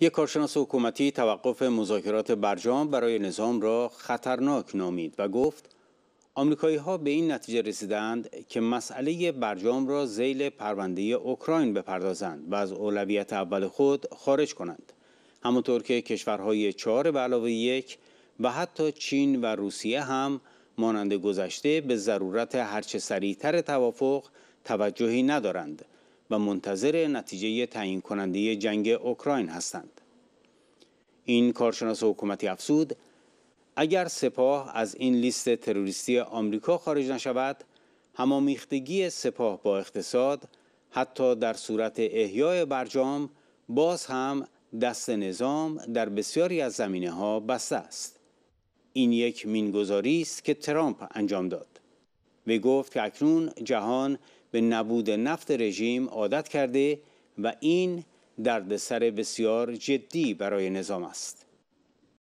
یک کارشناس حکومتی توقف مذاکرات برجام برای نظام را خطرناک نامید و گفت آمریکایی ها به این نتیجه رسیدند که مسئله برجام را زیل پرونده اوکراین بپردازند و از اولویت اول خود خارج کنند. همونطور که کشورهای چهار به علاوه یک و حتی چین و روسیه هم مانند گذشته به ضرورت هرچه سریعتر توافق توجهی ندارند و منتظر نتیجه تعیین کننده جنگ اوکراین هستند. این کارشناس حکومتی افسود اگر سپاه از این لیست تروریستی آمریکا خارج نشود همامیختگی سپاه با اقتصاد حتی در صورت احیای برجام باز هم دست نظام در بسیاری از زمینه ها بسته است این یک مینگذاری است که ترامپ انجام داد وی گفت که اکنون جهان به نبود نفت رژیم عادت کرده و این دردسر بسیار جدی برای نظام است